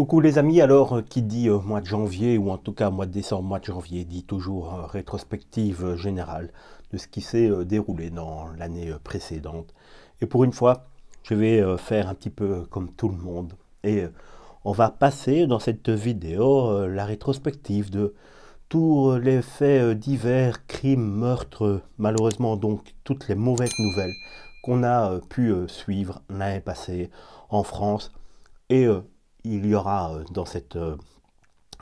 Coucou les amis, alors euh, qui dit euh, mois de janvier ou en tout cas mois de décembre, mois de janvier dit toujours euh, rétrospective générale de ce qui s'est déroulé dans l'année précédente. Et pour une fois, je vais faire un petit peu comme tout le monde et on va passer dans cette vidéo la rétrospective de tous les faits divers, crimes, meurtres, malheureusement donc toutes les mauvaises nouvelles qu'on a pu suivre l'année passée en France et il y aura euh, dans cette euh,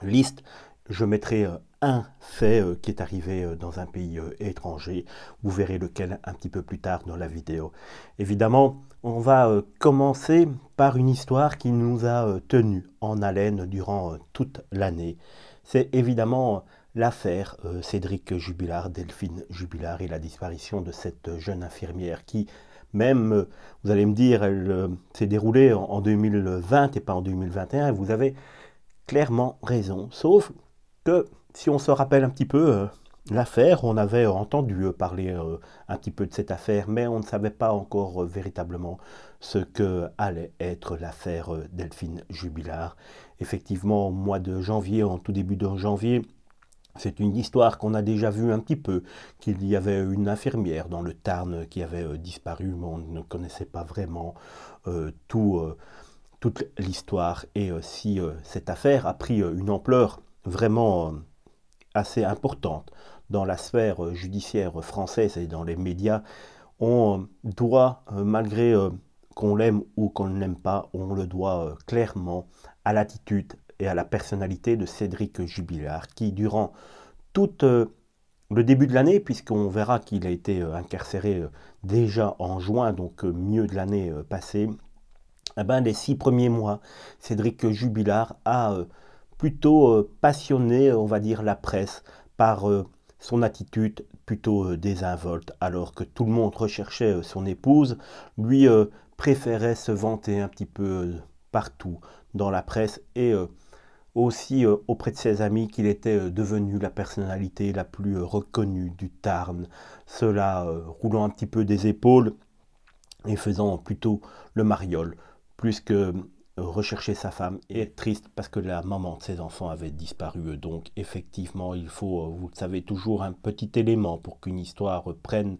liste, je mettrai euh, un fait qui est arrivé dans un pays étranger. Vous verrez lequel un petit peu plus tard dans la vidéo. Évidemment, on va commencer par une histoire qui nous a tenus en haleine durant toute l'année. C'est évidemment l'affaire Cédric Jubilard, Delphine Jubilard et la disparition de cette jeune infirmière qui, même, euh, vous allez me dire, elle euh, s'est déroulée en, 2020 et pas en 2021, et vous avez clairement raison. Sauf que, si on se rappelle un petit peu, euh, L'affaire, on avait entendu parler un petit peu de cette affaire, mais on ne savait pas encore véritablement ce que allait être l'affaire Delphine Jubilard. Effectivement, au mois de janvier, en tout début de janvier, c'est une histoire qu'on a déjà vue un petit peu, qu'il y avait une infirmière dans le Tarn qui avait euh, disparu, mais on ne connaissait pas vraiment euh, tout, euh, toute l'histoire. Et si cette affaire a pris une ampleur vraiment assez importante dans la sphère judiciaire française et dans les médias, on doit, malgré qu'on l'aime ou qu'on ne l'aime pas, on le doit clairement à l'attitude, et à la personnalité de Cédric Jubilard, qui, durant tout euh, le début de l'année, puisqu'on verra qu'il a été euh, incarcéré euh, déjà en juin, donc mieux de l'année passée, eh ben, les six premiers mois, Cédric Jubilard a plutôt passionné, on va dire, la presse par son attitude plutôt désinvolte, alors que tout le monde recherchait son épouse, lui préférait se vanter un petit peu partout dans la presse et aussi euh, auprès de ses amis qu'il était euh, devenu la personnalité la plus euh, reconnue du Tarn, cela roulant un petit peu des épaules et faisant plutôt le mariole, plus que rechercher sa femme et être triste parce que la maman de ses enfants avait disparu. Donc effectivement, il faut, euh, vous le savez, toujours un petit élément pour qu'une histoire prenne,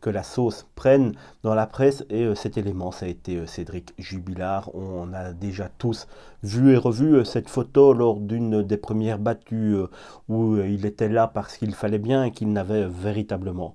que la sauce prenne dans la presse. Et euh, cet élément, ça a été euh, Cédric Jubilard. On a déjà tous vu et revu cette photo lors d'une des premières battues où il était là parce qu'il fallait bien qu'il n'avait véritablement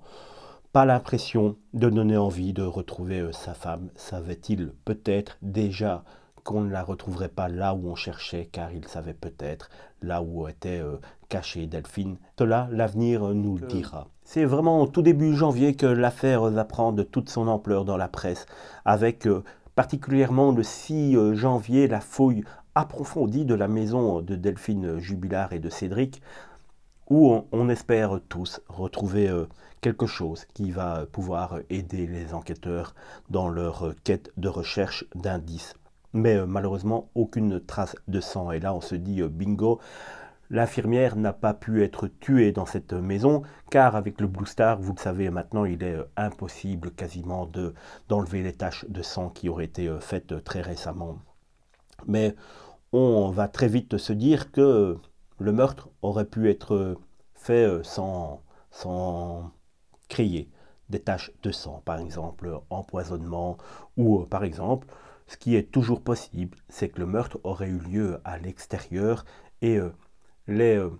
pas l'impression de donner envie de retrouver sa femme. Savait-il peut-être déjà qu'on ne la retrouverait pas là où on cherchait, car il savait peut-être là où était euh, cachée Delphine. Cela, l'avenir euh, nous le dira. C'est vraiment au tout début janvier que l'affaire va prendre toute son ampleur dans la presse, avec euh, particulièrement le 6 janvier la fouille approfondie de la maison de Delphine Jubilard et de Cédric, où on, espère tous retrouver quelque chose qui va pouvoir aider les enquêteurs dans leur quête de recherche d'indices mais euh, malheureusement aucune trace de sang. Et là on se dit euh, bingo, L'infirmière n'a pas pu être tuée dans cette maison, car avec le Blue Star, vous le savez maintenant, il est euh, impossible quasiment d'enlever les taches de sang qui auraient été faites très récemment. Mais on va très vite se dire que le meurtre aurait pu être fait sans, sans des taches de sang, par exemple empoisonnement, ou par exemple ce qui est toujours possible, c'est que le meurtre aurait eu lieu à l'extérieur et euh, les euh,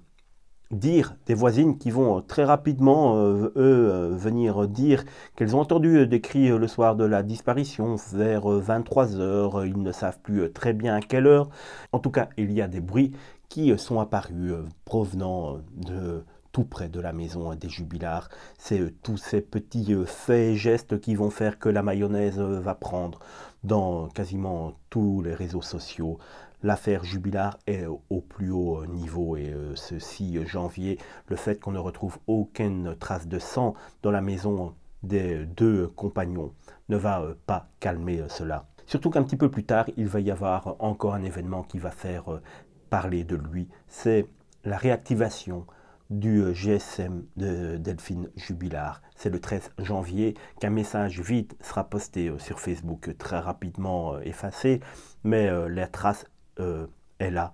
dire des voisines qui vont euh, très rapidement, eux, venir dire qu'elles ont entendu des cris le soir de la disparition, vers 23h, ils ne savent plus très bien à quelle heure. En tout cas, il y a des bruits qui sont apparus provenant de tout près de la maison des jubilards. C'est tous ces petits faits et gestes qui vont faire que la mayonnaise va prendre dans quasiment tous les réseaux sociaux. L'affaire jubilar est au plus haut niveau et euh, ceci 6 janvier, le fait qu'on ne retrouve aucune trace de sang dans la maison des deux compagnons ne va euh, pas calmer euh, cela. Surtout qu'un petit peu plus tard, il va y avoir encore un événement qui va faire parler de lui, c'est la réactivation du euh, GSM de Delphine Jubilard. C'est le 13 janvier qu'un message vite sera posté euh, sur Facebook, euh, très rapidement effacé, mais la trace est là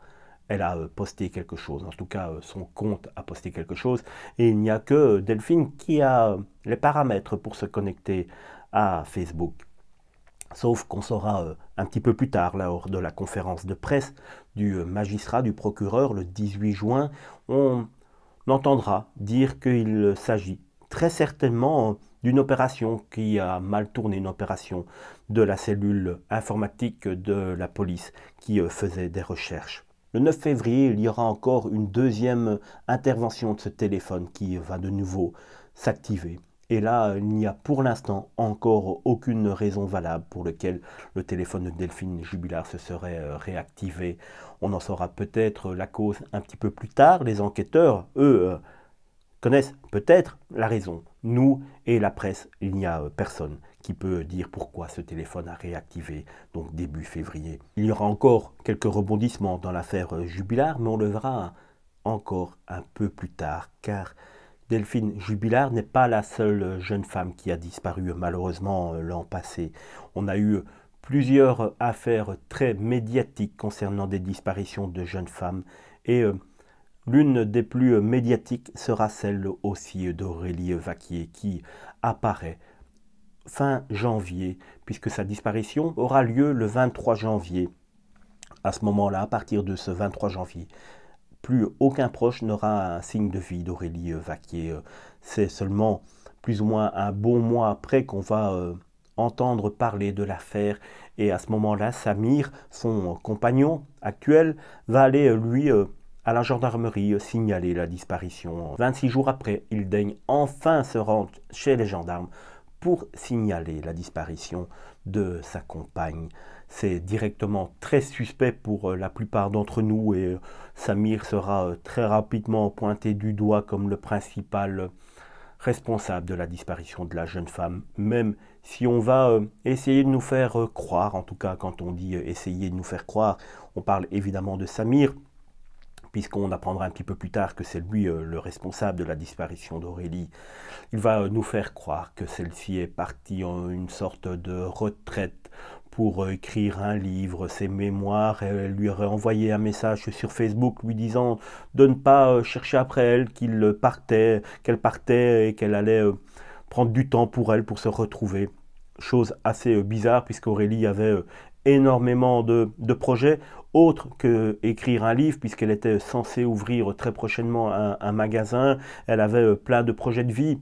elle a posté quelque chose, en tout cas son compte a posté quelque chose, et il n'y a que Delphine qui a les paramètres pour se connecter à Facebook. Sauf qu'on saura un petit peu plus tard, lors de la conférence de presse du magistrat, du procureur, le 18 juin, on l'entendra dire qu'il s'agit très certainement d'une opération qui a mal tourné, une opération de la cellule informatique de la police qui euh, faisait des recherches. Le 9 février, il y aura encore une deuxième intervention de ce téléphone qui va de nouveau s'activer. Et là, euh, il n'y a pour l'instant encore aucune raison valable pour laquelle le téléphone de Delphine Jubilar se serait euh, réactivé. On en saura peut-être la cause un petit peu plus tard. Les enquêteurs, eux, euh, connaissent peut-être la raison. Nous et la presse, il n'y a personne qui peut dire pourquoi ce téléphone a réactivé, donc début février. Il y aura encore quelques rebondissements dans l'affaire Jubilar, mais on le verra encore un peu plus tard, car Delphine Jubilard n'est pas la seule jeune femme qui a disparu malheureusement euh, l'an passé. On a eu plusieurs affaires très médiatiques concernant des disparitions de jeunes femmes et euh, l'une des plus médiatiques sera celle aussi d'Aurélie Vaquier qui apparaît fin janvier puisque sa disparition aura lieu le 23 janvier. À ce moment-là, à partir de ce 23 janvier, plus aucun proche n'aura un signe de vie d'Aurélie euh, Vaquier. Euh, c'est seulement plus ou moins un bon mois après qu'on va euh, entendre parler de l'affaire. Et à ce moment-là, Samir, son compagnon actuel, va aller, lui, à la gendarmerie signaler la disparition. 26 jours après, il daigne enfin se rendre chez les gendarmes pour signaler la disparition de sa compagne c'est directement très suspect pour euh, la plupart d'entre nous et euh, Samir sera euh, très rapidement pointé du doigt comme le principal responsable de la disparition de la jeune femme, même si on va essayer de nous faire croire, en tout cas quand on dit essayer de nous faire croire, on parle évidemment de Samir, puisqu'on apprendra un petit peu plus tard que c'est lui le responsable de la disparition d'Aurélie. Il va nous faire croire que celle-ci est partie en une sorte de retraite pour euh, écrire un livre, ses mémoires, elle lui aurait envoyé un message sur Facebook lui disant de ne pas euh, chercher après elle, qu'il euh, partait, qu'elle partait et qu'elle allait prendre du temps pour elle pour se retrouver. Chose assez bizarre puisqu'Aurélie avait énormément de, projets autres que écrire un livre puisqu'elle était censée ouvrir très prochainement un, un magasin, elle avait plein de projets de vie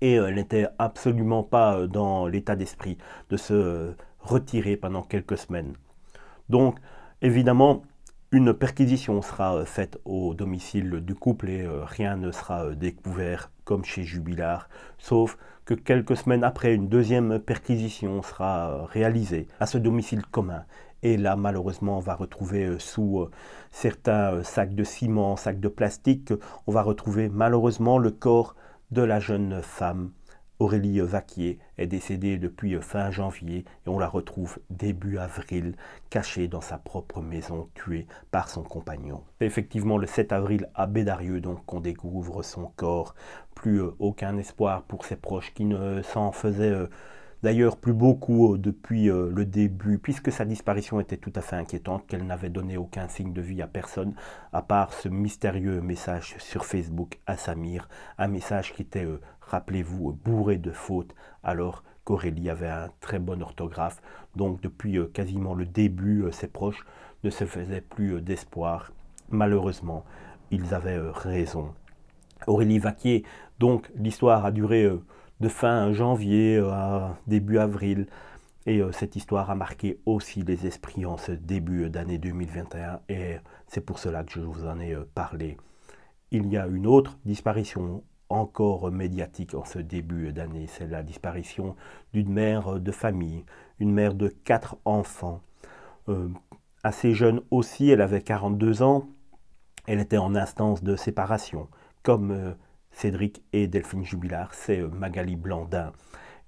et elle n'était absolument pas dans l'état d'esprit de ce retiré pendant quelques semaines. Donc, évidemment, une perquisition sera euh, faite au domicile du couple et euh, rien ne sera euh, découvert comme chez Jubilard, sauf que quelques semaines après, une deuxième perquisition sera réalisée à ce domicile commun. Et là, malheureusement, on va retrouver sous certains sacs de ciment, sacs de plastique, on va retrouver malheureusement le corps de la jeune femme Aurélie Vaquier, est décédée depuis euh, fin janvier et on la retrouve début avril cachée dans sa propre maison, tuée par son compagnon. effectivement le 7 avril à Bédarieux donc qu'on découvre son corps. Plus euh, aucun espoir pour ses proches qui ne s'en faisaient euh, d'ailleurs plus beaucoup depuis le début, puisque sa disparition était tout à fait inquiétante, qu'elle n'avait donné aucun signe de vie à personne, à part ce mystérieux message sur Facebook à Samir, un message qui était rappelez-vous, bourré de fautes, alors qu'Aurélie avait un très bon orthographe. Donc depuis euh, quasiment le début, euh, ses proches ne se faisaient plus euh, d'espoir. Malheureusement, ils avaient raison. Aurélie Vaquier, donc l'histoire a duré de fin janvier à début avril. Et cette histoire a marqué aussi les esprits en ce début d'année 2021 et c'est pour cela que je vous en ai parlé. Il y a une autre disparition encore médiatique en ce début d'année. C'est la disparition d'une mère de famille, une mère de quatre enfants. Euh, assez jeune aussi, elle avait 42 ans, elle était en instance de séparation, comme euh, Cédric et Delphine Jubilard, c'est euh, Magali Blandin.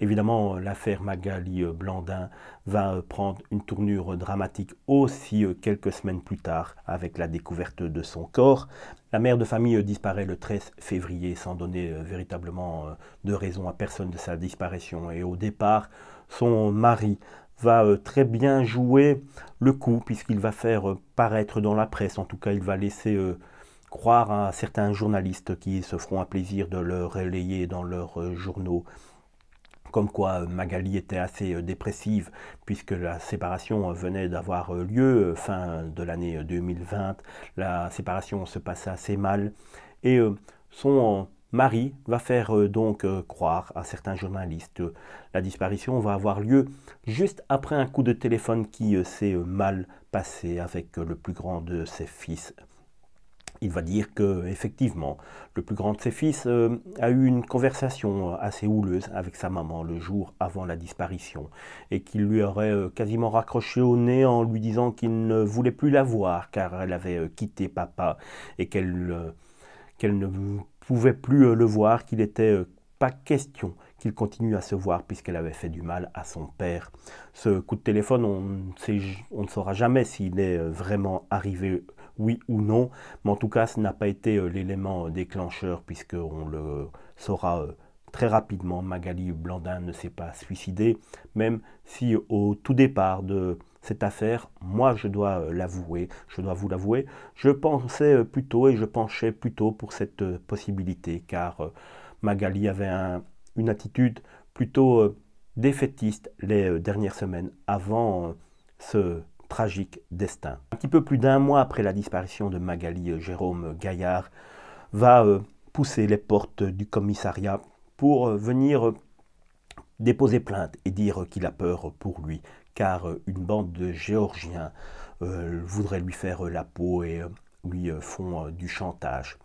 Évidemment, euh, l'affaire Magali euh, Blandin va euh, prendre une tournure dramatique aussi quelques semaines plus tard avec la découverte de son corps. La mère de famille disparaît le 13 février sans donner véritablement de raison à personne de sa disparition. Et au départ, son mari va très bien jouer le coup puisqu'il va faire paraître dans la presse, en tout cas il va laisser croire à certains journalistes qui se feront un plaisir de le relayer dans leurs journaux comme quoi euh, Magali était assez euh, dépressive puisque la séparation euh, venait d'avoir lieu fin de l'année 2020. La séparation se passait assez mal et son mari va faire donc croire à certains journalistes. La disparition va avoir lieu juste après un coup de téléphone qui s'est mal passé avec le plus grand de ses fils il va dire que effectivement, le plus grand de ses fils euh, a eu une conversation euh, assez houleuse avec sa maman le jour avant la disparition et qu'il lui aurait euh, quasiment raccroché au nez en lui disant qu'il ne voulait plus la voir car elle avait quitté papa et qu'elle ne pouvait plus le voir, qu'il n'était pas question qu'il continue à se voir puisqu'elle avait fait du mal à son père. Ce coup de téléphone, on ne saura jamais s'il est vraiment arrivé oui ou non. Mais en tout cas, ce n'a pas été euh, l'élément euh, déclencheur, puisqu'on le saura euh, très rapidement. Magali Blandin ne s'est pas suicidée, même si au tout départ de cette affaire, moi je dois l'avouer, je dois vous l'avouer, je pensais plutôt et je penchais plutôt pour cette possibilité, car Magali avait une attitude plutôt défaitiste les dernières semaines avant ce tragique destin. Un petit peu plus d'un mois après la disparition de Magali, euh, Jérôme Gaillard va euh, pousser les portes du commissariat pour euh, venir déposer plainte et dire qu'il a peur pour lui, car une bande de Géorgiens voudrait lui faire la peau et lui font du chantage.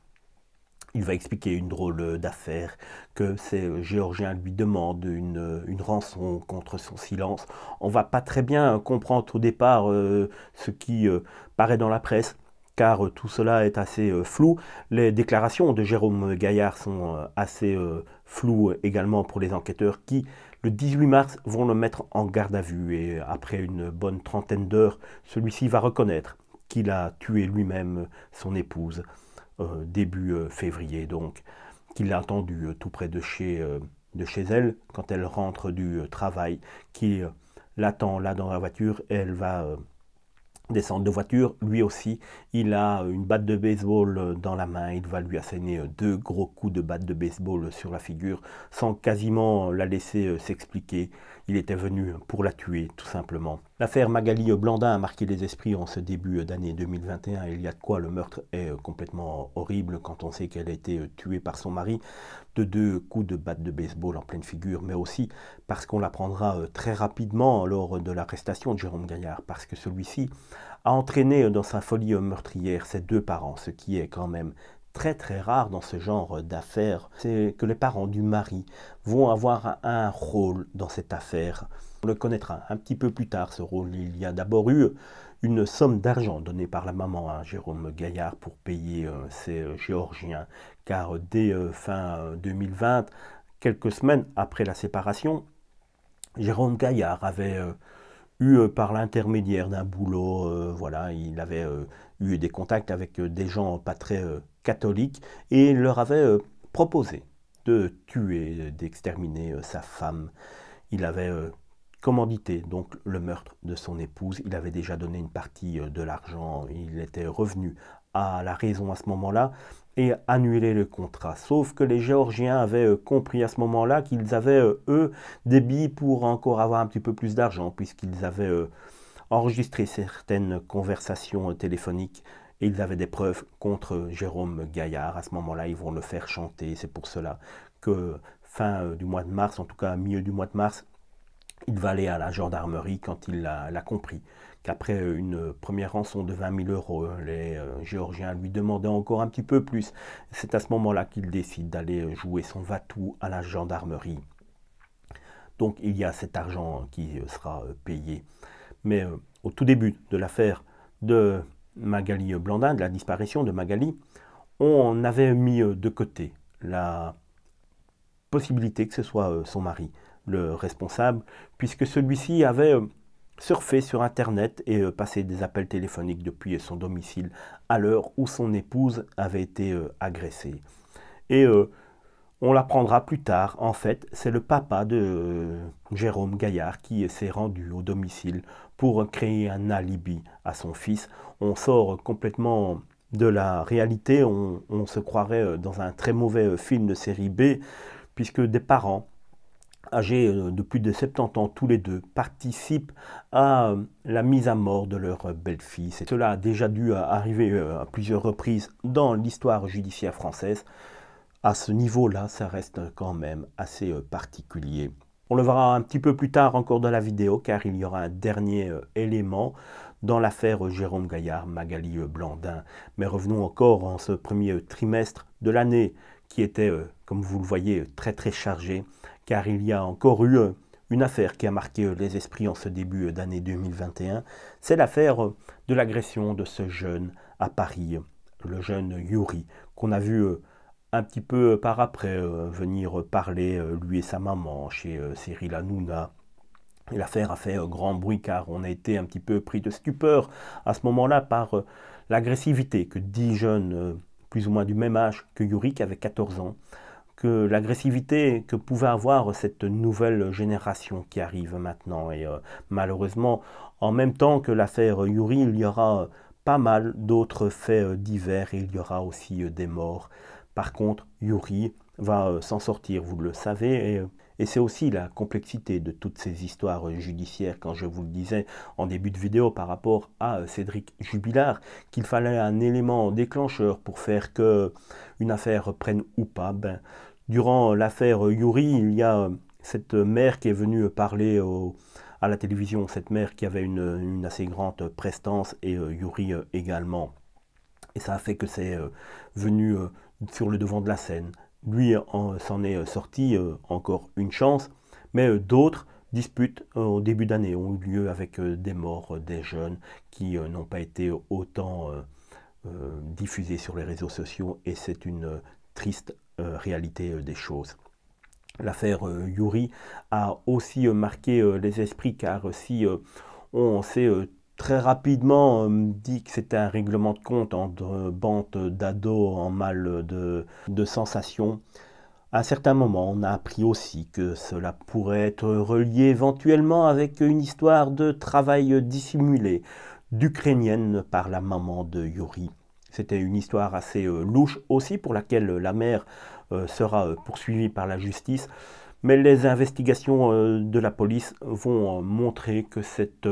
Il va expliquer une drôle euh, d'affaire, que ces Géorgiens lui demandent euh, une, rançon contre son silence. On va pas très bien comprendre au départ euh, ce qui paraît dans la presse, car tout cela est assez flou. Les déclarations de Jérôme Gaillard sont assez floues également pour les enquêteurs qui, le 18 mars, vont le mettre en garde à vue et après une bonne trentaine d'heures, celui-ci va reconnaître qu'il a tué lui-même son épouse. Euh, début euh, février, donc, qu'il a entendu euh, tout près de chez, de chez elle quand elle rentre du travail, qui l'attend là dans la voiture elle va descendre de voiture. Lui aussi, il a une batte de baseball dans la main. Il va lui asséner deux gros coups de batte de baseball sur la figure sans quasiment la laisser s'expliquer. Il était venu pour la tuer, tout simplement. L'affaire Magali Blandin a marqué les esprits en ce début d'année 2021. Il y a de quoi, le meurtre est complètement horrible quand on sait qu'elle a été tuée par son mari de deux coups de batte de baseball en pleine figure, mais aussi parce qu'on l'apprendra euh, très rapidement lors de l'arrestation de Jérôme Gaillard, parce que celui-ci a entraîné dans sa folie meurtrière ses deux parents, ce qui est quand même très très rare dans ce genre d'affaires, c'est que les parents du mari vont avoir un rôle dans cette affaire. On le connaîtra un petit peu plus tard, ce rôle. Il y a d'abord eu une somme d'argent donnée par la maman à Jérôme Gaillard pour payer euh, ses Géorgiens, car dès euh, fin 2020, euh, quelques semaines après la séparation, Jérôme Gaillard avait eu par l'intermédiaire d'un boulot, voilà, il avait eu des contacts avec des gens pas très catholique et leur avait euh, proposé de tuer, euh, d'exterminer euh, sa femme. Il avait commandité donc le meurtre de son épouse, il avait déjà donné une partie de l'argent, il était revenu à la raison à ce moment-là et annulé le contrat. Sauf que les Géorgiens avaient compris à ce moment-là qu'ils avaient, eux, des billes pour encore avoir un petit peu plus d'argent, puisqu'ils avaient enregistré certaines conversations téléphoniques et ils avaient des preuves contre Jérôme Gaillard. À ce moment-là, ils vont le faire chanter. C'est pour cela que fin euh, du mois de mars, en tout cas milieu du mois de mars, il va aller à la gendarmerie quand il l'a compris qu'après une première rançon de 20 000 euros, les euh, Géorgiens lui demandaient encore un petit peu plus. C'est à ce moment-là qu'il décide d'aller jouer son Vatou à la gendarmerie. Donc il y a cet argent qui sera payé. Mais euh, au tout début de l'affaire de Magali Blandin, de la disparition de Magali, on avait mis euh, de côté la possibilité que ce soit euh, son mari le responsable, puisque celui-ci avait euh, surfé sur Internet et passé des appels téléphoniques depuis son domicile à l'heure où son épouse avait été agressée. Et on l'apprendra plus tard, en fait, c'est le papa de Jérôme Gaillard qui s'est rendu au domicile pour créer un alibi à son fils on sort complètement de la réalité, on, se croirait euh, dans un très mauvais euh, film de série B, puisque des parents âgés euh, de plus de 70 ans tous les deux participent à la mise à mort de leur belle-fille. Cela a déjà dû arriver à plusieurs reprises dans l'histoire judiciaire française. À ce niveau-là, ça reste quand même assez particulier. On le verra un petit peu plus tard encore dans la vidéo car il y aura un dernier élément dans l'affaire Jérôme Gaillard, Magali euh, Blandin. Mais revenons encore en ce premier euh, trimestre de l'année qui était, euh, comme vous le voyez, très très chargé, car il y a encore eu une affaire qui a marqué les esprits en ce début d'année 2021. C'est l'affaire de l'agression de ce jeune à Paris, le jeune Yuri, qu'on a vu un petit peu par après venir parler, lui et sa maman, chez Cyril Hanouna l'affaire a fait euh, grand bruit car on a été un petit peu pris de stupeur à ce moment-là par euh, l'agressivité que dix jeunes, euh, plus ou moins du même âge que Yuri, qui avait 14 ans, que l'agressivité que pouvait avoir cette nouvelle génération qui arrive maintenant. Et malheureusement, en même temps que l'affaire Yuri, il y aura pas mal d'autres faits divers et il y aura aussi des morts. Par contre, Yuri va s'en sortir, vous le savez. Et, et c'est aussi la complexité de toutes ces histoires judiciaires, quand je vous le disais en début de vidéo par rapport à euh, Cédric Jubilard, qu'il fallait un élément déclencheur pour faire que euh, une affaire prenne ou pas. Ben, durant l'affaire Yuri, il y a euh, cette mère qui est venue parler à la télévision, cette mère qui avait une, une assez grande prestance et Yuri également. Et ça a fait que c'est venu sur le devant de la scène lui s'en est euh, sorti euh, encore une chance, mais euh, d'autres disputes au début d'année ont eu lieu avec des morts, des jeunes qui n'ont pas été autant diffusés sur les réseaux sociaux et c'est une triste réalité des choses. L'affaire Yuri a aussi marqué les esprits car si on sait très rapidement euh, dit que c'était un règlement de compte entre euh, bande d'ados en mal de, de sensation. À certains moments, on a appris aussi que cela pourrait être relié éventuellement avec une histoire de travail dissimulé d'Ukrainienne par la maman de Yuri. C'était une histoire assez euh, louche aussi pour laquelle la mère sera poursuivie par la justice, mais les investigations de la police vont montrer que cette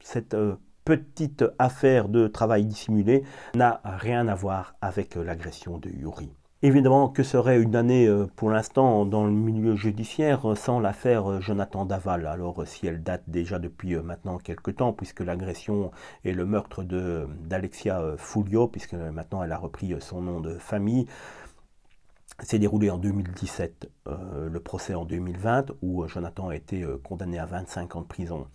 cette euh, petite affaire de travail dissimulé n'a rien à voir avec euh, l'agression de Yuri. Évidemment, que serait une année euh, pour l'instant dans le milieu judiciaire sans l'affaire Jonathan Daval Alors, si elle date déjà depuis maintenant quelques temps, puisque l'agression et le meurtre d'Alexia Fulio, puisque maintenant elle a repris son nom de famille, s'est déroulé en 2017, le procès en 2020, où Jonathan a été condamné à 25 ans de prison.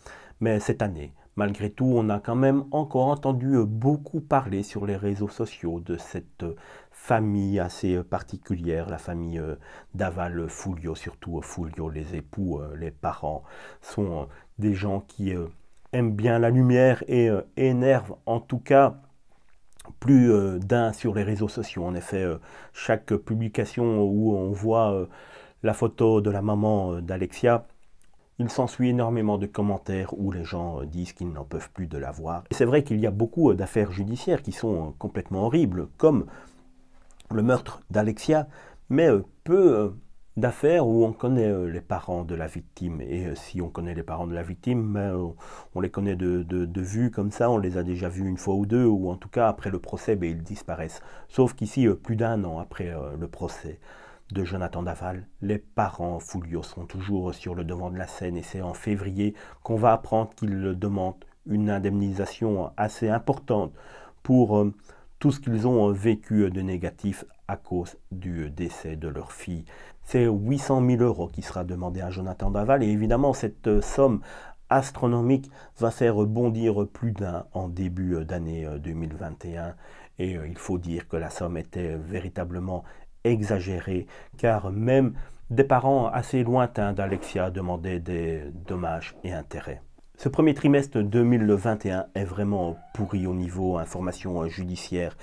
Mais cette année, Malgré tout, on a quand même encore entendu beaucoup parler sur les réseaux sociaux de cette famille assez particulière, la famille euh, d'Aval Fulio, surtout Fulio, les époux, euh, les parents, sont euh, des gens qui aiment bien la lumière et énervent en tout cas plus d'un sur les réseaux sociaux. En effet, chaque publication où on voit la photo de la maman d'Alexia, il s'ensuit énormément de commentaires où les gens euh, disent qu'ils n'en peuvent plus de voir. Et c'est vrai qu'il y a beaucoup euh, d'affaires judiciaires qui sont euh, complètement horribles, comme le meurtre d'Alexia, mais peu d'affaires où on connaît les parents de la victime. Et si on connaît les parents de la victime, ben, on les connaît de, vue comme ça, on les a déjà vus une fois ou deux, ou en tout cas après le procès, ben, ils disparaissent. Sauf qu'ici, plus d'un an après le procès de Jonathan Daval, les parents Fulio sont toujours sur le devant de la scène et c'est en février qu'on va apprendre qu'ils demandent une indemnisation assez importante pour euh, tout ce qu'ils ont euh, vécu de négatif à cause du décès de leur fille. C'est 800 000 euros qui sera demandé à Jonathan Daval et évidemment cette euh, somme astronomique va faire bondir plus d'un en début d'année 2021 et il faut dire que la somme était véritablement exagéré car même des parents assez lointains d'Alexia demandaient des dommages et intérêts. Ce premier trimestre 2021 est vraiment pourri au niveau information judiciaire.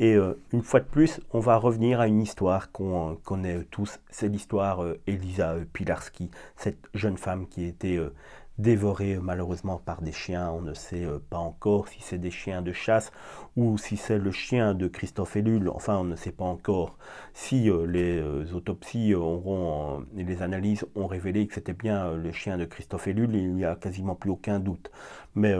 Et euh, une fois de plus, on va revenir à une histoire qu'on connaît tous. C'est l'histoire euh, Elisa Pilarski, cette jeune femme qui était euh, dévoré euh, malheureusement par des chiens. On ne sait euh, pas encore si c'est des chiens de chasse ou si c'est le chien de Christophe Ellul. Enfin, on ne sait pas encore si euh, les autopsies auront, les analyses ont révélé que c'était bien le chien de Christophe Ellul. Il n'y a quasiment plus aucun doute. Mais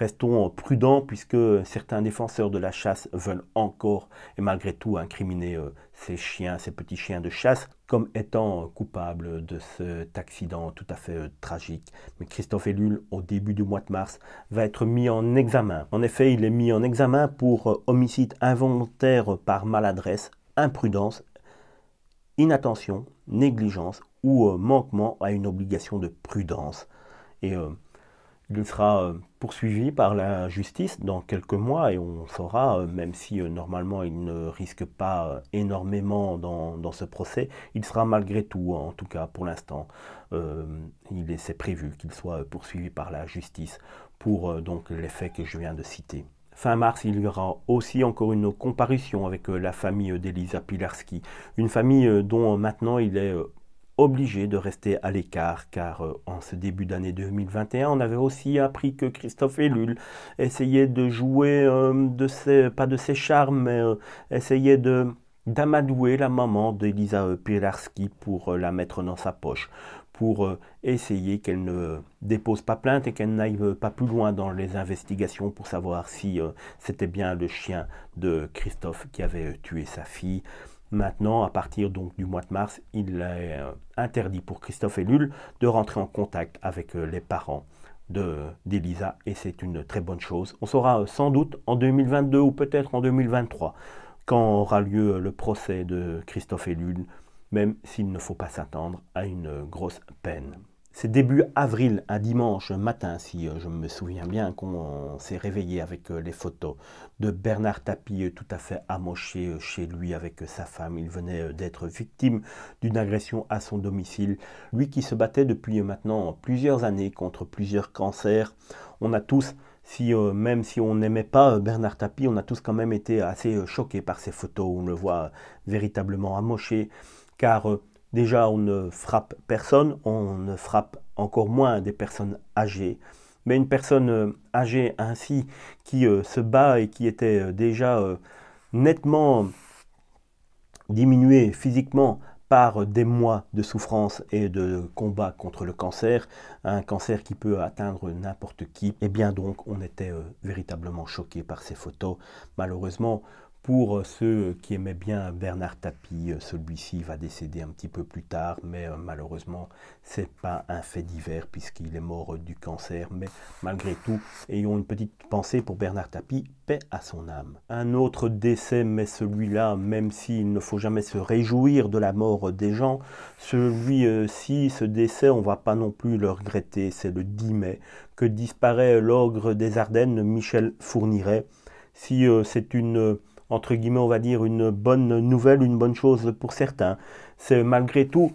Restons prudents puisque certains défenseurs de la chasse veulent encore et malgré tout incriminer euh, ces chiens, ces petits chiens de chasse comme étant coupables de cet accident tout à fait euh, tragique. Mais Christophe Ellul, au début du mois de mars, va être mis en examen. En effet, il est mis en examen pour euh, homicide involontaire par maladresse, imprudence, inattention, négligence ou manquement à une obligation de prudence. Et il sera euh, poursuivi par la justice dans quelques mois et on saura, euh, même si euh, normalement il ne risque pas énormément dans, ce procès, il sera malgré tout, en tout cas pour l'instant, il est, prévu qu'il soit poursuivi par la justice pour donc les faits que je viens de citer. Fin mars, il y aura aussi encore une comparution avec la famille d'Elisa Pilarski, une famille dont maintenant il est obligé de rester à l'écart car euh, en ce début d'année 2021, on avait aussi appris que Christophe Ellul essayait de jouer euh, de ses, pas de ses charmes, mais euh, essayait de d'amadouer la maman d'Elisa Pilarski pour la mettre dans sa poche, pour essayer qu'elle ne dépose pas plainte et qu'elle n'aille pas plus loin dans les investigations pour savoir si c'était bien le chien de Christophe qui avait tué sa fille. Maintenant, à partir donc du mois de mars, il est euh, interdit pour Christophe Ellul de rentrer en contact avec euh, les parents d'Elisa et c'est une très bonne chose. On saura euh, sans doute en 2022 ou peut-être en 2023 quand aura lieu le procès de Christophe Ellul, même s'il ne faut pas s'attendre à une grosse peine c'est début avril, un dimanche matin, si euh, je me souviens bien, qu'on s'est réveillé avec euh, les photos de Bernard Tapie euh, tout à fait amoché chez lui avec sa femme. Il venait d'être victime d'une agression à son domicile. Lui qui se battait depuis maintenant plusieurs années contre plusieurs cancers. On a tous si, même si on n'aimait pas Bernard Tapie, on a tous quand même été assez choqués par ces photos. On le voit véritablement amoché, car Déjà, on ne frappe personne, on ne frappe encore moins des personnes âgées. Mais une personne euh, âgée ainsi, qui euh, se bat et qui était euh, déjà nettement diminuée physiquement par des mois de souffrance et de combat contre le cancer, un cancer qui peut atteindre n'importe qui, et eh bien donc on était véritablement choqué par ces photos. Malheureusement, pour euh, ceux qui aimaient bien Bernard Tapie, euh, celui-ci va décéder un petit peu plus tard, mais euh, malheureusement, ce n'est pas un fait divers puisqu'il est mort du cancer. Mais malgré tout, ayons une petite pensée pour Bernard Tapie, paix à son âme. Un autre décès, mais celui-là, même s'il ne faut jamais se réjouir de la mort des gens, celui-ci, ce décès, on ne va pas non plus le regretter. C'est le 10 mai que disparaît l'ogre des Ardennes, Michel Fourniret. Si c'est une entre guillemets, on va dire, une bonne nouvelle, une bonne chose pour certains. C'est malgré tout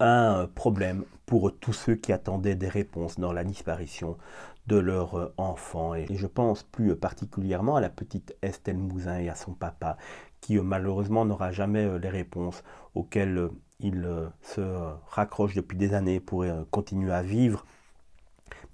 un problème pour tous ceux qui attendaient des réponses dans la disparition de leur enfant. Et je pense plus particulièrement à la petite Estelle Mouzin et à son papa, qui euh, malheureusement n'aura jamais euh, les réponses auxquelles euh, il se raccroche depuis des années pour continuer à vivre.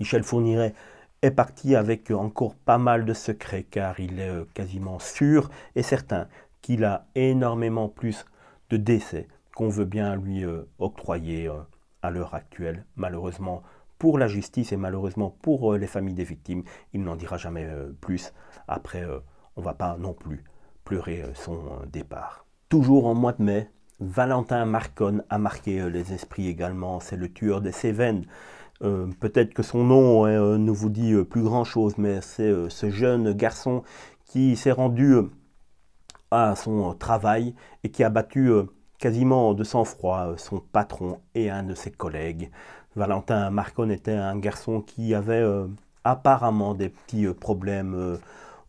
Michel fournirait est parti avec encore pas mal de secrets car il est euh, quasiment sûr et certain qu'il a énormément plus de décès qu'on veut bien lui euh, octroyer euh, à l'heure actuelle. Malheureusement pour la justice et malheureusement pour les familles des victimes, il n'en dira jamais plus. Après, on va pas non plus pleurer son départ. Toujours en mois de mai, Valentin Marcon a marqué les esprits également. C'est le tueur des Cévennes euh, peut-être que son nom hein, euh, ne vous dit euh, plus grand-chose, mais c'est ce jeune garçon qui s'est rendu à son travail et qui a battu quasiment de sang-froid son patron et un de ses collègues. Valentin Marcon était un garçon qui avait apparemment des petits problèmes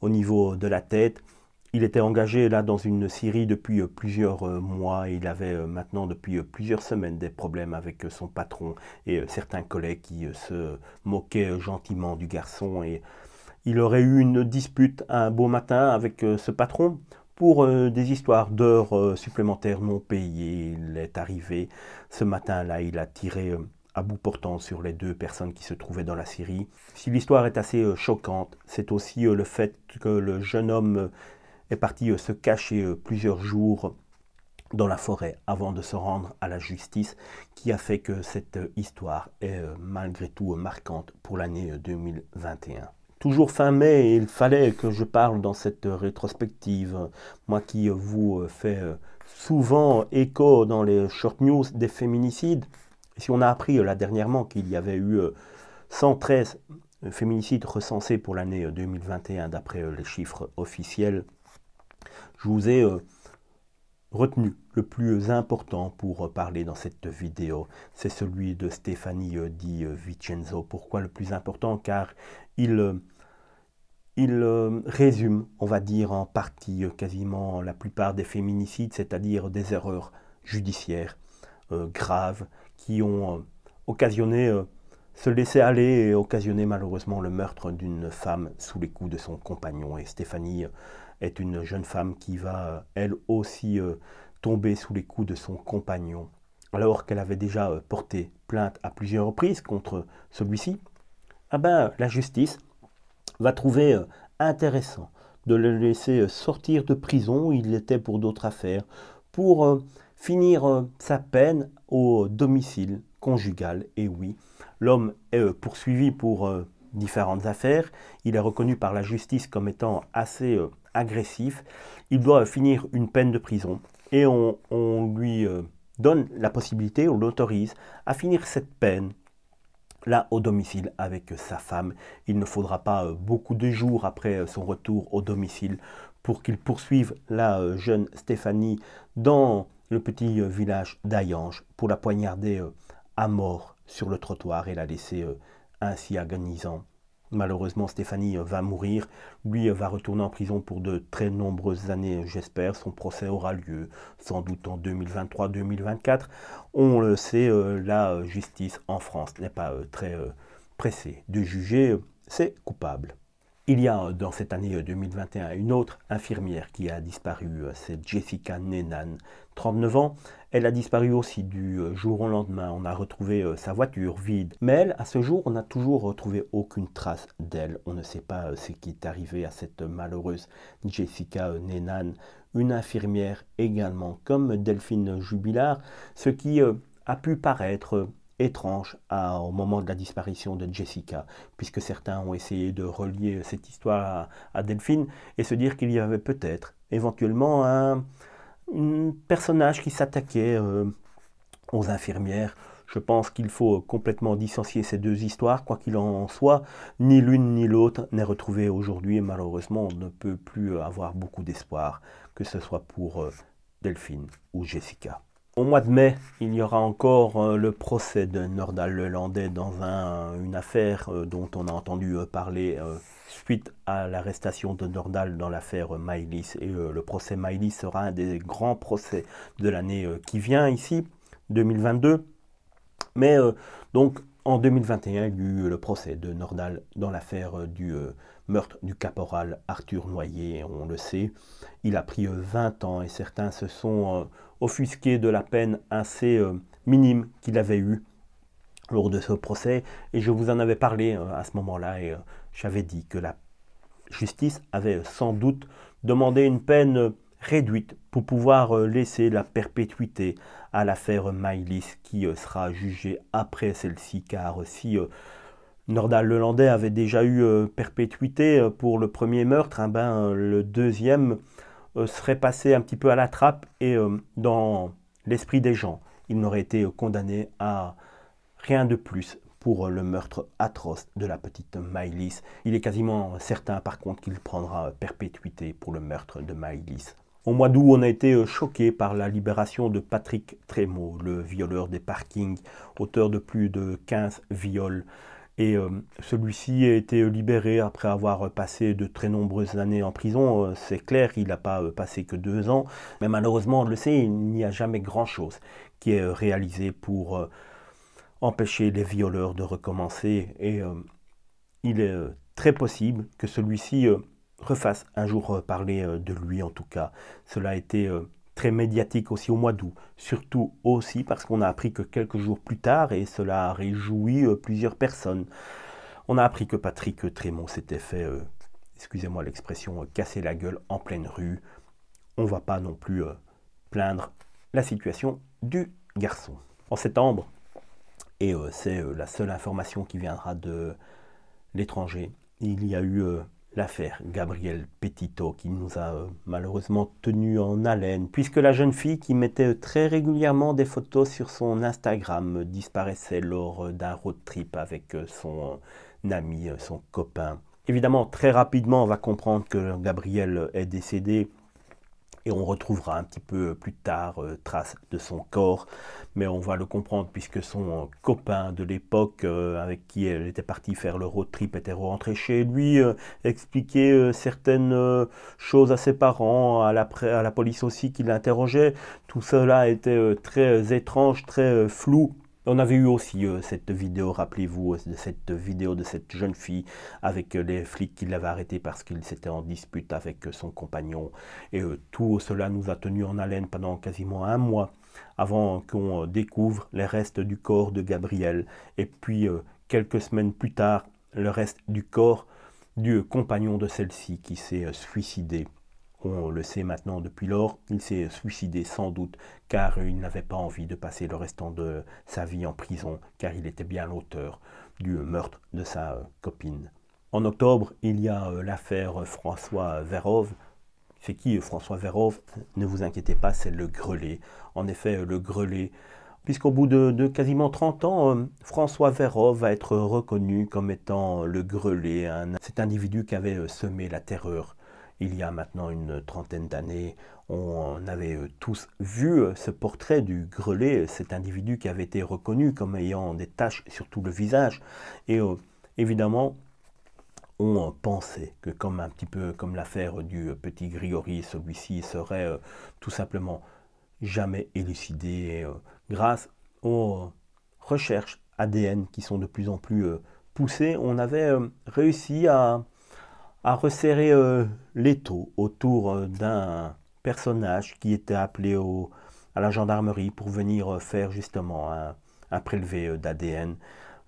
au niveau de la tête il était engagé là dans une série depuis euh, plusieurs euh, mois et il avait euh, maintenant depuis plusieurs semaines des problèmes avec son patron et certains collègues qui se moquaient gentiment du garçon et il aurait eu une dispute un beau matin avec ce patron pour des histoires d'heures supplémentaires non payées. Il est arrivé ce matin-là, il a tiré à bout portant sur les deux personnes qui se trouvaient dans la série. Si l'histoire est assez choquante, c'est aussi le fait que le jeune homme est parti euh, se cacher euh, plusieurs jours dans la forêt avant de se rendre à la justice, qui a fait que cette euh, histoire est malgré tout marquante pour l'année 2021. Toujours fin mai, il fallait que je parle dans cette rétrospective, moi qui vous fais souvent écho dans les short news des féminicides. Si on a appris là dernièrement qu'il y avait eu 113 féminicides recensés pour l'année 2021 d'après les chiffres officiels, je vous ai euh, retenu le plus important pour euh, parler dans cette vidéo. C'est celui de Stéphanie euh, Di Vincenzo. Pourquoi le plus important Car il, il résume, on va dire en partie, quasiment la plupart des féminicides, c'est-à-dire des erreurs judiciaires graves qui ont occasionné se laisser aller et occasionné malheureusement le meurtre d'une femme sous les coups de son compagnon. Et Stéphanie est une jeune femme qui va, euh, elle aussi, euh, tomber sous les coups de son compagnon, alors qu'elle avait déjà euh, porté plainte à plusieurs reprises contre celui-ci. Ah ben, la justice va trouver intéressant de le laisser sortir de prison, il était pour d'autres affaires, pour finir sa peine au domicile conjugal. Et oui, l'homme est poursuivi pour différentes affaires, il est reconnu par la justice comme étant assez agressif, il doit finir une peine de prison et on, lui euh, donne la possibilité, on l'autorise à finir cette peine là au domicile avec sa femme. Il ne faudra pas euh, beaucoup de jours après euh, son retour au domicile pour qu'il poursuive la jeune Stéphanie dans le petit village d'Ayange pour la poignarder à mort sur le trottoir et la laisser ainsi agonisant Malheureusement, Stéphanie euh, va mourir. Lui euh, va retourner en prison pour de très nombreuses années, j'espère. Son procès aura lieu sans doute en 2023-2024. On le sait, euh, la justice en France n'est pas très pressée de juger ses coupables. Il y a euh, dans cette année 2021 euh, une autre infirmière qui a disparu, euh, c'est Jessica Nenan, 39 ans. Elle a disparu aussi du jour au lendemain. On a retrouvé sa voiture vide. Mais elle, à ce jour, on n'a toujours retrouvé aucune trace d'elle. On ne sait pas ce qui est arrivé à cette malheureuse Jessica Nenan, une infirmière également comme Delphine Jubilar, ce qui a pu paraître étrange au moment de la disparition de Jessica, puisque certains ont essayé de relier cette histoire à, Delphine et se dire qu'il y avait peut-être éventuellement un, personnage qui s'attaquait euh, aux infirmières. Je pense qu'il faut complètement dissocier ces deux histoires, quoi qu'il en soit. Ni l'une ni l'autre n'est retrouvée aujourd'hui et malheureusement on ne peut plus avoir beaucoup d'espoir, que ce soit pour euh, Delphine ou Jessica. Au mois de mai, il y aura encore euh, le procès de Nordal Lelandais dans une affaire euh, dont on a entendu euh, parler suite à l'arrestation de Nordal dans l'affaire Maïlis. Et le procès Maïlis sera un des grands procès de l'année qui vient ici, 2022. Mais donc en 2021, il y eu le procès de Nordal dans l'affaire du meurtre du caporal Arthur Noyer, on le sait. Il a pris 20 ans et certains se sont offusqué de la peine assez euh, minime qu'il avait eue lors de ce procès. Et je vous en avais parlé euh, à ce moment-là et euh, j'avais dit que la justice avait sans doute demandé une peine réduite pour pouvoir laisser la perpétuité à l'affaire Maïlis qui sera jugée après celle-ci car si Nordal Lelandais avait déjà eu perpétuité pour le premier meurtre, eh ben, le deuxième euh, serait passé un petit peu à la trappe et euh, dans l'esprit des gens, il n'aurait été euh, condamné à rien de plus pour le meurtre atroce de la petite Maïlis. Il est quasiment certain par contre qu'il prendra perpétuité pour le meurtre de Maïlis. Au mois d'août, on a été choqué par la libération de Patrick Trémo, le violeur des parkings, auteur de plus de 15 viols. Et euh, celui-ci a été libéré après avoir passé de très nombreuses années en prison. Euh, c'est clair, il n'a pas euh, passé que deux ans. Mais malheureusement, on le sait, il n'y a jamais grand-chose qui est réalisé pour empêcher les violeurs de recommencer. Et il est très possible que celui-ci refasse un jour parler de lui, en tout cas. Cela a été très médiatique aussi au mois d'août. Surtout aussi parce qu'on a appris que quelques jours plus tard, et cela a réjoui euh, plusieurs personnes, on a appris que Patrick Trémont s'était fait, euh, excusez-moi l'expression, euh, casser la gueule en pleine rue. On ne va pas non plus plaindre la situation du garçon. En septembre, et c'est la seule information qui viendra de l'étranger, il y a eu l'affaire Gabrielle Petito qui nous a euh, malheureusement tenu en haleine, puisque la jeune fille qui mettait très régulièrement des photos sur son Instagram disparaissait lors d'un road trip avec euh, son euh, ami, son copain. Évidemment, très rapidement, on va comprendre que Gabrielle est décédée et on retrouvera un petit peu plus tard euh, traces de son corps, mais on va le comprendre puisque son euh, copain de l'époque euh, avec qui elle était partie faire le road trip était rentré chez lui, expliquait certaines choses à ses parents, à la police aussi qui l'interrogeait. Tout cela était très étrange, très flou on avait eu aussi euh, cette vidéo, rappelez-vous, euh, de cette vidéo de cette jeune fille avec euh, les flics qui l'avaient arrêtée parce qu'il s'était en dispute avec son compagnon. Et tout cela nous a tenus en haleine pendant quasiment un mois avant qu'on découvre les restes du corps de Gabriel. Et puis, quelques semaines plus tard, le reste du corps du compagnon de celle-ci qui s'est suicidé. On le sait maintenant depuis lors, il s'est suicidé sans doute car il n'avait pas envie de passer le restant de sa vie en prison car il était bien l'auteur du meurtre de sa euh, copine. En octobre, il y a euh, l'affaire François Verhove. C'est qui euh, François Verhove Ne vous inquiétez pas, c'est le Grelet. En effet, le Grelet. puisqu'au bout de, quasiment 30 ans, François Verhove va être reconnu comme étant le Grelet, Cet individu qui avait semé la terreur il y a maintenant une trentaine d'années, on avait euh, tous vu euh, ce portrait du grelet, euh, cet individu qui avait été reconnu comme ayant des taches sur tout le visage. Et évidemment, on pensait que comme un petit peu comme l'affaire du petit Grigori, celui-ci serait tout simplement jamais élucidé grâce aux recherches ADN qui sont de plus en plus poussées. On avait réussi à à resserrer euh, les l'étau autour euh, d'un personnage qui était appelé à la gendarmerie pour venir euh, faire justement un, prélevé d'ADN.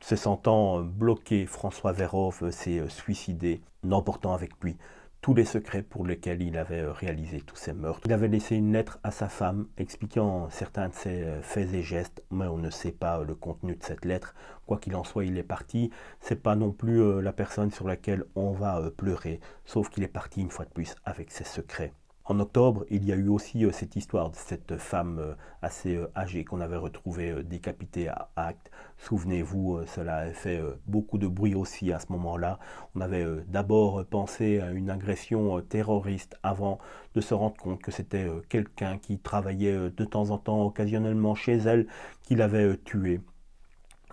Se sentant bloqué, François Véroff s'est suicidé, n'emportant avec lui tous les secrets pour lesquels il avait euh, réalisé tous ces meurtres. Il avait laissé une lettre à sa femme expliquant certains de ses euh, faits et gestes, mais on ne sait pas euh, le contenu de cette lettre. Quoi qu'il en soit, il est parti. C'est pas non plus la personne sur laquelle on va pleurer, sauf qu'il est parti une fois de plus avec ses secrets. En octobre, il y a eu aussi euh, cette histoire de cette femme euh, assez euh, âgée qu'on avait retrouvée décapitée à Acte. Souvenez-vous, cela a fait beaucoup de bruit aussi à ce moment-là. On avait d'abord pensé à une agression terroriste avant de se rendre compte que c'était quelqu'un qui travaillait de temps en temps occasionnellement chez elle qui l'avait tuée.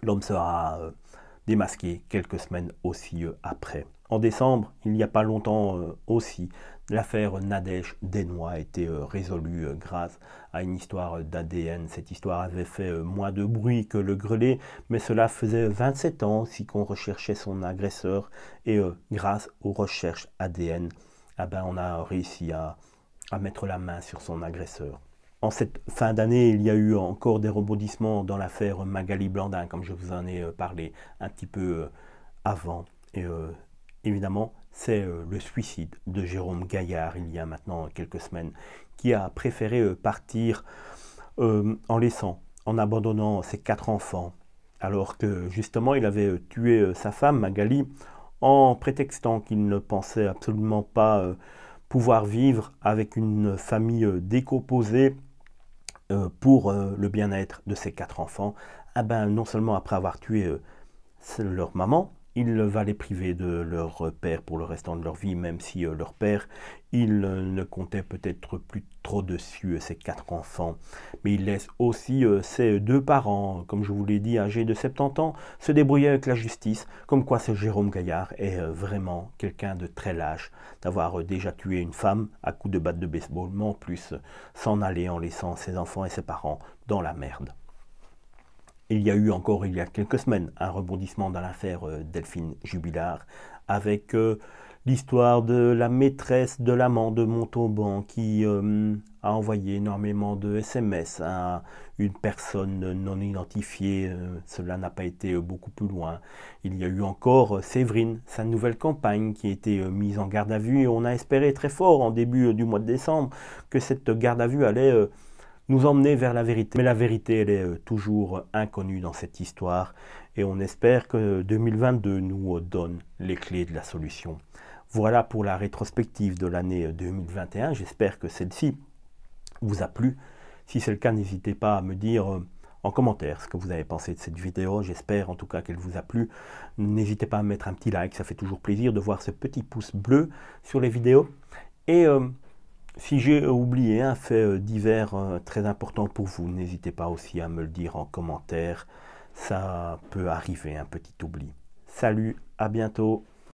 L'homme sera démasqué quelques semaines aussi après. En décembre, il n'y a pas longtemps aussi, L'affaire Nadège Denois a été euh, résolue euh, grâce à une histoire euh, d'ADN. Cette histoire avait fait moins de bruit que le grelet mais cela faisait 27 ans si qu'on recherchait son agresseur. Et grâce aux recherches ADN, ah ben, on a réussi à, mettre la main sur son agresseur. En cette fin d'année, il y a eu encore des rebondissements dans l'affaire Magali Blandin, comme je vous en ai parlé un petit peu avant. Et évidemment, c'est euh, le suicide de Jérôme Gaillard il y a maintenant quelques semaines, qui a préféré euh, partir euh, en laissant, en abandonnant ses quatre enfants, alors que justement il avait tué sa femme, Magali, en prétextant qu'il ne pensait absolument pas pouvoir vivre avec une famille décomposée pour le bien-être de ses quatre enfants. Ah ben, non seulement après avoir tué leur maman, il va les priver de leur père pour le restant de leur vie, même si euh, leur père, il euh, ne comptait peut-être plus trop dessus, euh, ses quatre enfants. Mais il laisse aussi ses deux parents, comme je vous l'ai dit, âgés de 70 ans, se débrouiller avec la justice, comme quoi ce Jérôme Gaillard est vraiment quelqu'un de très lâche, d'avoir déjà tué une femme à coups de batte de baseball, mais en plus s'en aller en laissant ses enfants et ses parents dans la merde. Il y a eu encore il y a quelques semaines un rebondissement dans l'affaire euh, Delphine Jubilard avec euh, l'histoire de la maîtresse de l'amant de Montauban qui euh, a envoyé énormément de SMS à une personne non identifiée. cela n'a pas été beaucoup plus loin. Il y a eu encore Séverine, sa nouvelle campagne qui a été mise en garde à vue. On a espéré très fort en début du mois de décembre que cette garde à vue allait nous emmener vers la vérité. Mais la vérité, elle est euh, toujours inconnue dans cette histoire et on espère que 2022 nous euh, donne les clés de la solution. Voilà pour la rétrospective de l'année 2021. Euh, J'espère que celle-ci vous a plu. Si c'est le cas, n'hésitez pas à me dire en commentaire ce que vous avez pensé de cette vidéo. J'espère en tout cas qu'elle vous a plu. N'hésitez pas à mettre un petit like, ça fait toujours plaisir de voir ce petit pouce bleu sur les vidéos. Et si j'ai oublié un fait euh, divers euh, très important pour vous, n'hésitez pas aussi à me le dire en commentaire. Ça peut arriver, un petit oubli. Salut, à bientôt.